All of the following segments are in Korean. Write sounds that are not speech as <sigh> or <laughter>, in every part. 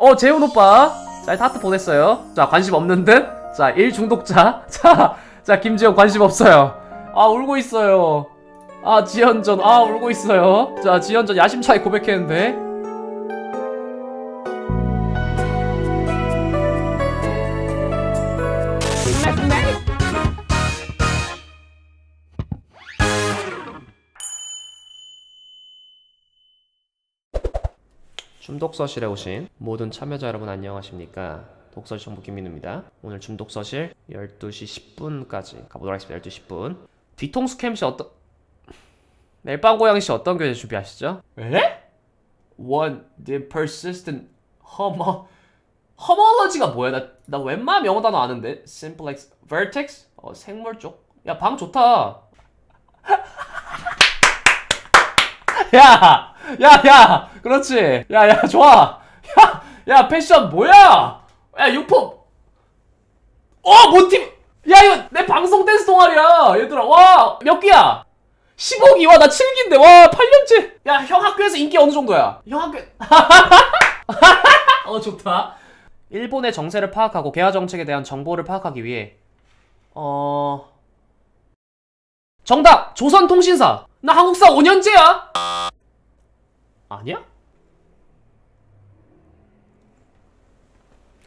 어 재훈 오빠 자 하트 보냈어요 자 관심 없는 듯자 1중독자 <laughs> 자자 김지현 관심 없어요 아 울고 있어요 아 지현전 아 울고 있어요 자 지현전 야심차게 고백했는데 줌독서실에 오신 모든 참여자 여러분 안녕하십니까 독서실 정부 김민우입니다 오늘 줌독서실 12시 10분까지 가보도록 하겠습니다 12시 10분 뒤통수 캠씨 어떤 멜빵 고양이씨 어떤 교재 준비하시죠? 에? 네? One, the persistent homo 허머러지가 뭐야? 나, 나 웬만한 영어 단어 아는데 simplex, vertex? 어, 생물 쪽? 야 방 좋다 <laughs> 야! 야, 야! 그렇지. 야, 야, 좋아. 야, 야, 패션 뭐야? 야, 유포. 어, 모티 야, 이거 내 방송 댄스 동아리야. 얘들아, 와, 몇기야 15기, 와, 나 7기인데, 와, 8년째. 야, 형 학교에서 인기 어느 정도야? 형 학교. <laughs> 어, 좋다. 일본의 정세를 파악하고 개화 정책에 대한 정보를 파악하기 위해, 어, 정답! 조선통신사! 나 한국사 5년째야! 아니야?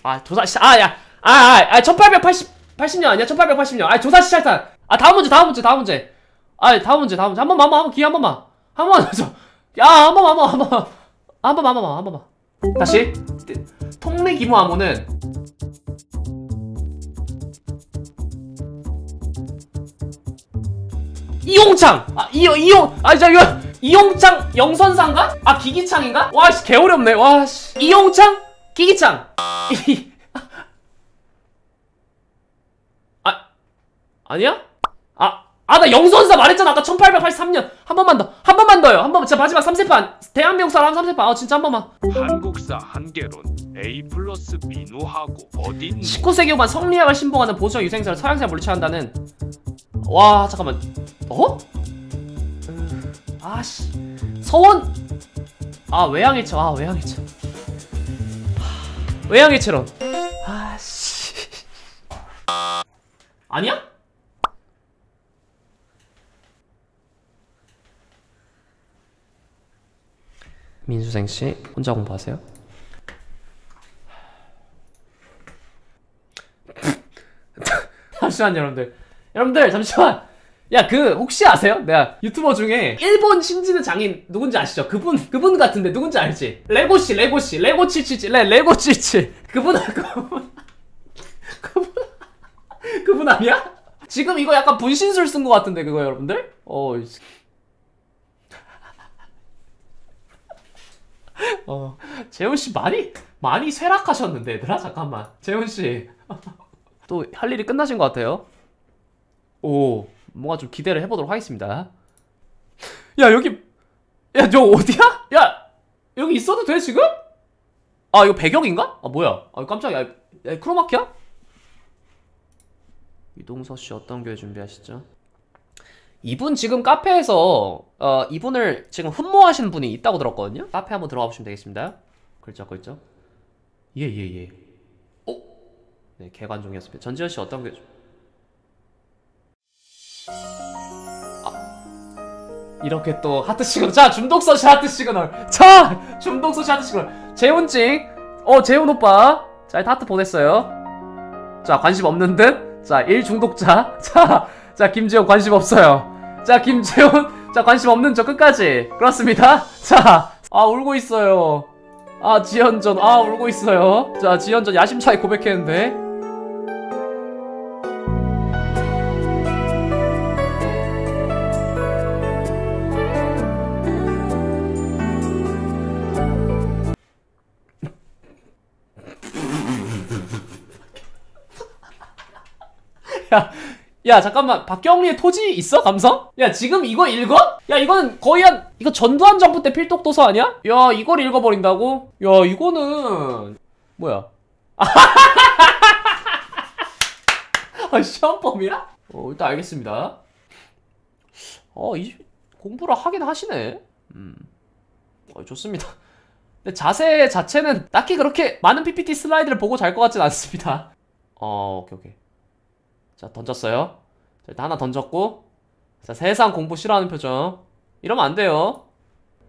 아 조사 시 아야 아아 1880 80년 아니야 1880년 아 조사 시찰탄 아 다음 문제 다음 문제 다음 문제 아 다음 문제 다음 문제 한 번만 한번 기회 한 번만 한 번만 야한 번만 한 번만 한 번만 한 번만 한 번만 다시 통리 기모 암호는 이용창! 아, 이용, 이용! 아, 자, 이거! 이용창 영선상가? 아 기기창인가? 와씨 개어렵네 와씨 이용창? 기기창 <laughs> 아 아니야? 아 아 나 영선사 말했잖아 아까 1883년 한 번만 더한 번만 더요 한 번만 진짜 마지막 3세판 대한민국 사랑 3세판 아 진짜 한 번만 한국사 한계론 A 플러스 민우하고 어딘 19세기 후반 성리학을 신봉하는 보수적 유생사를 서양사에 물리쳐야 한다는 와 잠깐만 어? 아씨 서원 아외양이처아 외양해처 아, 외양이처럼 아씨 아니야? 민수생씨 혼자 공부하세요? <laughs> 잠시만 여러분들 여러분들 잠시만 야그 혹시 아세요? 내가 유튜버 중에 일본 신지는 장인 누군지 아시죠? 그분 그분 같은데 누군지 알지? 레고씨 레고씨 레고 치치치레 레고 치치 그분 <laughs> 그분 그분 그분 아니야? 지금 이거 약간 분신술 쓴 것 같은데 그거 여러분들? 어. <laughs> 어, 재훈 씨 많이 많이 쇠락하셨는데 얘들아 잠깐만 재훈 씨 또 할 <laughs> 일이 끝나신 것 같아요. 오. 뭔가 좀 기대를 해보도록 하겠습니다 야 여기 야저 어디야? 야 여기 있어도 돼 지금? 아 이거 배경인가? 아 뭐야 아 깜짝이야 야 크로마키야? 이동서씨 어떤 교회 준비하시죠? 이분 지금 카페에서 어, 이분을 지금 흠모하시는 분이 있다고 들었거든요? 카페 한번 들어가 보시면 되겠습니다 글쩍 글쩍 예예예 예, 예. 어? 네 개관종이었습니다 전지현씨 어떤 교회 아. 이렇게 또 하트 시그널 자 중독서시 하트 시그널 자 중독서시 하트 시그널 재훈 찡어 재훈 오빠 자 하트 보냈어요 자 관심 없는 듯자 1중독자 자자 <laughs> 김재훈 관심 없어요 자 김재훈 자 관심 없는 저 끝까지 그렇습니다 자 아 울고 있어요 아 지연전 아 울고 있어요 자 지연전 야심차게 고백했는데 야, 야 잠깐만 박경리의 토지 있어 감성? 야 지금 이거 읽어? 야 이거는 거의 한 이거 전두환 정부 때 필독도서 아니야? 야 이걸 읽어버린다고? 야 이거는 뭐야? <laughs> 아 시험범이야? 어 일단 알겠습니다 어이 공부를 하긴 하시네 음 어, 좋습니다 근데 자세 자체는 딱히 그렇게 많은 PPT 슬라이드를 보고 잘 것 같진 않습니다 어 오케이 오케이 자, 던졌어요. 자, 일단 하나 던졌고. 자, 세상 공부 싫어하는 표정. 이러면 안 돼요.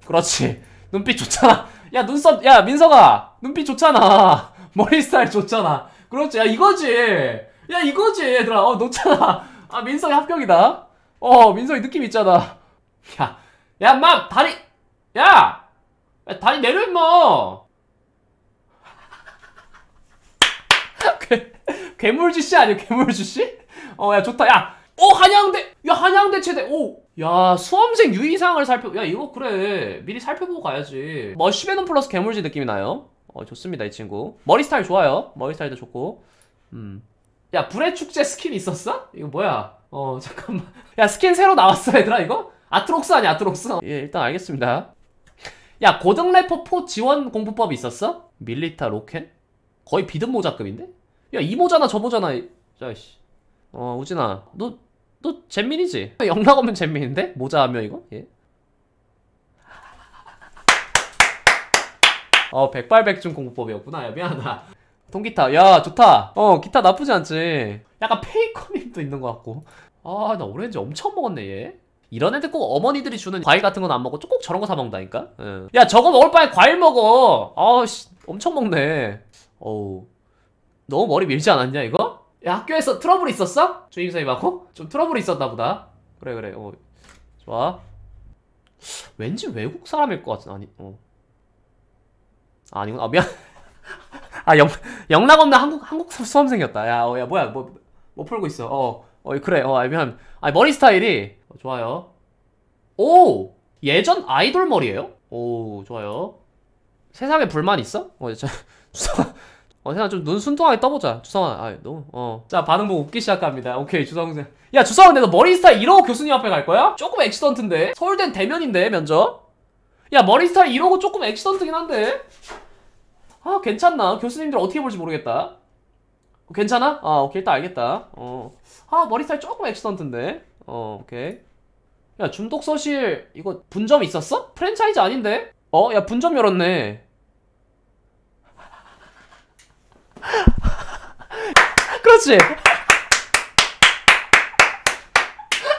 그렇지. <laughs> 눈빛 좋잖아. 야, 눈썹, 야, 민서가! 눈빛 좋잖아. <laughs> 머리 스타일 좋잖아. 그렇지. 야, 이거지. 야, 이거지, 얘들아. 어, 놓잖아. 아, 민석이 합격이다. 어, 민석이 느낌 있잖아. 야, 야, 막 다리! 야! 야 다리 내려, 임마! 괴물주 씨 아니야 괴물주 씨? 어 야 좋다 야 어, 한양대 야 한양대 최대 오 야 수험생 유의사항을 살펴 야 이거 그래 미리 살펴보고 가야지 머쉬베논 플러스 괴물지 느낌이 나요 어 좋습니다 이 친구 머리 스타일 좋아요 머리 스타일도 좋고 음 야 불의 축제 스킨 있었어? 이거 뭐야 어 <laughs> 잠깐만 야 스킨 새로 나왔어 얘들아 이거? 아트록스 아니야 아트록스 어, 예 일단 알겠습니다 야 고등 래퍼 포 지원 공부법 있었어? 밀리타 로켓 거의 비듬 모자급인데? 야 이모잖아 저모잖아 자씨 이어 우진아 너너 잼민이지? <laughs> 영락 없는 잼민인데? 모자하며 이거? 예? 어 백발백중 공부법이었구나 야 미안하다 통기타 야 좋다 어 기타 나쁘지 않지 약간 페이커님도 있는 것 같고 아 나 오렌지 엄청 먹었네 얘 이런 애들 꼭 어머니들이 주는 과일 같은 건 안 먹고 꼭 저런 거 사 먹는다니까 예. 야 저거 먹을 바에 과일 먹어 아씨 엄청 먹네 어우 너무 머리 밀지 않았냐 이거? 야 학교에서 트러블 있었어? 주임선이맞고좀 트러블 있었나 보다 그래 그래 어 좋아 왠지 외국 사람일 것 같은 아니 어 아, 아니구나 아 미안 <laughs> 아 영, 영락 없는 한국 한국 수험생이었다 야야 어, 야, 뭐야 뭐뭐 뭐 풀고 있어 어어 어, 그래 어 아, 미안 아 머리 스타일이 어, 좋아요 오 예전 아이돌 머리예요 오 좋아요 세상에 불만 있어? 어, 저, <laughs> 어, 그냥 좀눈 순둥하게 떠보자. 주성아, 아, 너무, 어. 자, 반응 보고 웃기 시작합니다. 오케이, 주성생. 야, 주성아, 근데 너 머리 스타일 이러고 교수님 앞에 갈 거야? 조금 엑시던트인데? 서울대 대면인데, 면접? 야, 머리 스타일 이러고 조금 엑시던트긴 한데? 아, 괜찮나? 교수님들 어떻게 볼지 모르겠다. 어, 괜찮아? 아, 오케이, 일단 알겠다. 어. 아, 머리 스타일 조금 엑시던트인데? 어, 오케이. 야, 중독서실, 이거 분점 있었어? 프랜차이즈 아닌데? 어, 야, 분점 열었네. <laughs> 그렇지.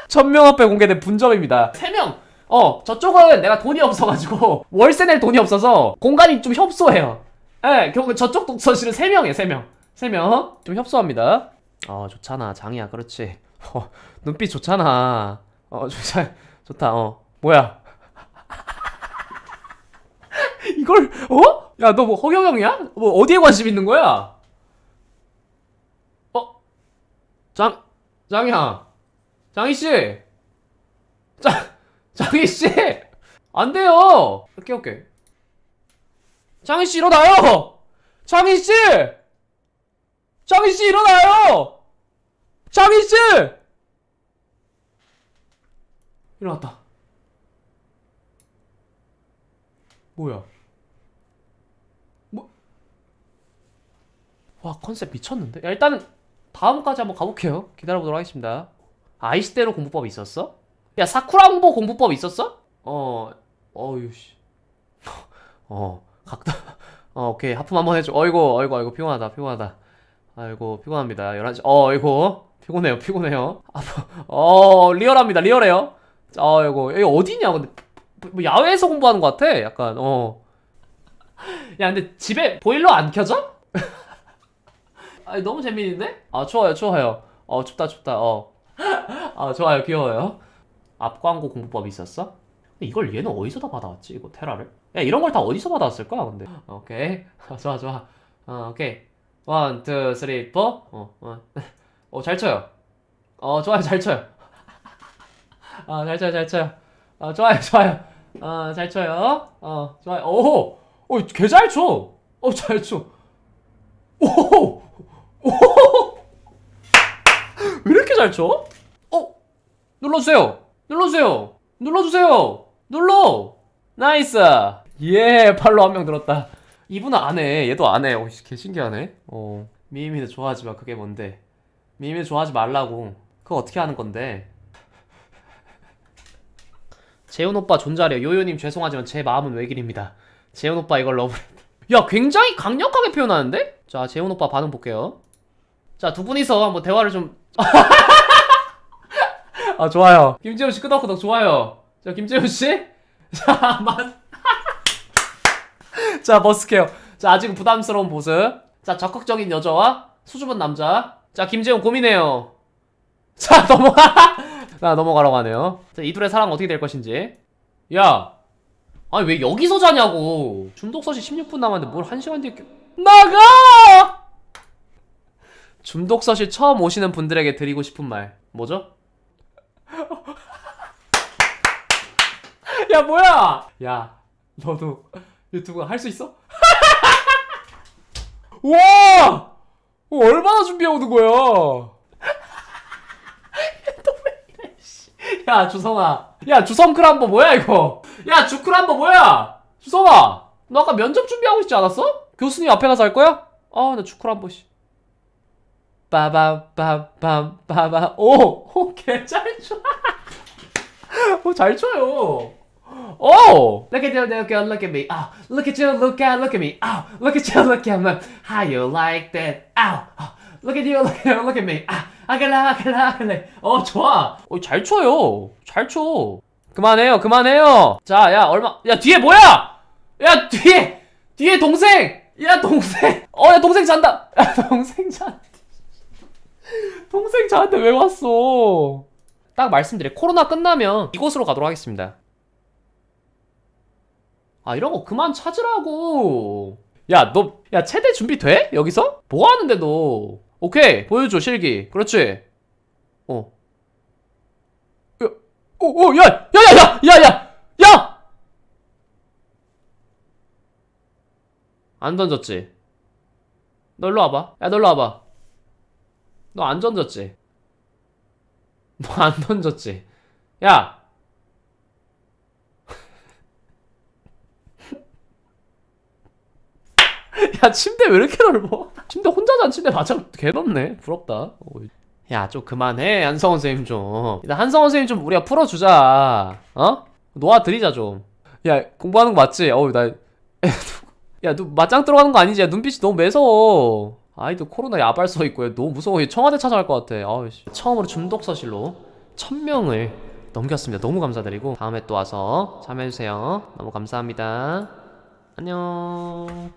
천명 앞에 공개된 분점입니다. 세명 어, 저쪽은 내가 돈이 없어가지고 <laughs> 월세 낼 돈이 없어서 공간이 좀 협소해요. 예, 결국 저쪽 독서실은 세명이에요세명세명좀 협소합니다. 어, 좋잖아. 장이야. 그렇지. 어, 눈빛 좋잖아. 어, <laughs> 좋다. 좋다. 어. 뭐야? 이걸 어? 야, 너 뭐 허경영이야? 뭐 어디에 관심 있는 거야? 장, 장이야. 장희씨! 장, 장희씨! 안 돼요! 오케이, 오케이. 장희씨 일어나요! 장희씨! 장희씨 일어나요! 장희씨! 일어났다. 뭐야? 뭐? 와 컨셉 미쳤는데? 야 일단은 다음까지 한번 가볼게요 기다려보도록 하겠습니다 아이스대로 공부법 있었어? 야 사쿠라홍보 공부법 있었어? 어 어휴 씨어 <laughs> 각다 <laughs> 어 오케이 하품 한번 해줘 어이구 어이구 어이구 피곤하다 피곤하다 아이고 피곤합니다 11시 어 이거 피곤해요 피곤해요 아, 어 리얼합니다 리얼해요 아 이거 여기 어디냐 근데 뭐, 뭐 야외에서 공부하는 것 같아 약간 어야 근데 집에 보일러 안 켜져? 아니, 너무 재밌는데? 아 좋아요 좋아요 어 춥다 춥다 어아 <laughs> 좋아요 귀여워요 앞광고 공부법 있었어? 이걸 얘는 어디서 다 받아왔지 이거 테라를? 야 이런 걸 다 어디서 받아왔을까 근데 오케이 <laughs> 어, 좋아 좋아 어, 오케이 원, 투, 쓰리, 포. 어, 어. <laughs> 어 잘 쳐요. 어, 좋아요, 잘 쳐요. 아, 잘 쳐요, 잘 쳐요. 어, 좋아요, 좋아요. 어, 잘 쳐요. 어, 좋아요. 오! 어, 개잘 쳐! 어, 잘 쳐. 오! 왜 이렇게 잘 쳐? 어? 눌러주세요. 눌러주세요. 눌러주세요. 눌러. 나이스. 예, 팔로 한 명 들었다. 이분은 안 해. 얘도 안 해. 어, 개 신기하네. 어. 미미는 좋아하지 마. 그게 뭔데? 미미 는 좋아하지 말라고. 그거 어떻게 하는 건데? 재훈 오빠 존잘해요. 요요님 죄송하지만 제 마음은 외길입니다. 재훈 오빠 이걸 러브레터. 야, 굉장히 강력하게 표현하는데? 자, 재훈 오빠 반응 볼게요. 자, 두 분이서 한번 대화를 좀. <laughs> 아, 좋아요. 김재훈 씨 끄덕끄덕 좋아요. 자, 김재훈 씨. <laughs> 자, 만. <laughs> 자, 머스케요. 자, 아직 부담스러운 모습. 자, 적극적인 여자와 수줍은 남자. 자, 김재훈 고민해요. 자, 넘어가. 자, 넘어가라고 하네요. 자, 이 둘의 사랑 어떻게 될 것인지. 야. 아니, 왜 여기서 자냐고. 중독서시 16분 남았는데 뭘 1시간 뒤에. 나가! 중독서실 처음 오시는 분들에게 드리고 싶은 말 뭐죠? 야 뭐야 야 너도 유튜브 할 수 있어? <laughs> 와 어, 얼마나 준비해오는 거야 야 주성아 야주성클 한 번 뭐야 이거 야주클 한 번 뭐야 주성아 너 아까 면접 준비하고 있지 않았어? 교수님 앞에 가서 할 거야? 아나 주클 한번씩 빠밤빠밤 빠밤 오! 개잘 춰! 오잘 쳐요! Oh! Look at you, look at, look at me. Oh, look at you, look at, look at me. Oh, look at you, look at me. How you like that? Ow! Oh, look at you, look at, look at me. 아, 아글라, 아글라, 아글라. 어, 좋아. 어, 잘 쳐요. 잘 쳐. 그만해요, 그만해요. 자, 야, 얼마, 야, 뒤에 뭐야? 야, 뒤에! 뒤에 동생! 야, 동생! 어, 야, 동생 잔다! 야, 동생 잔다. 동생 저한테 왜 왔어 딱 말씀드려 코로나 끝나면 이곳으로 가도록 하겠습니다 아 이런 거 그만 찾으라고 야너야 최대 준비돼? 여기서? 뭐 하는데 너 오케이 보여줘 실기 그렇지 어 야, 오, 어, 오, 어, 야, 야, 야, 야, 야, 야, 야! 안 던졌지? 널로 와봐. 야, 널로 와봐. 너안 던졌지? 너안 뭐 던졌지? 야! <laughs> 야 침대 왜 이렇게 넓어? 침대 혼자 잔 침대 바짝 개넓네 부럽다 어, 야좀 그만해 한성원 선생님 좀 일단 한성원 선생님 좀 우리가 풀어주자 어? 놓아드리자 좀야 공부하는 거 맞지? 어우 나야너 <laughs> 맞짱 들어가는 거 아니지? 야 눈빛이 너무 매서워 아이도 코로나 야발 써 있고요. 너무 무서워. 청와대 찾아갈 것 같아. 아이씨. 처음으로 중독 서실로 천명을 넘겼습니다. 너무 감사드리고 다음에 또 와서 참여해주세요. 너무 감사합니다. 안녕.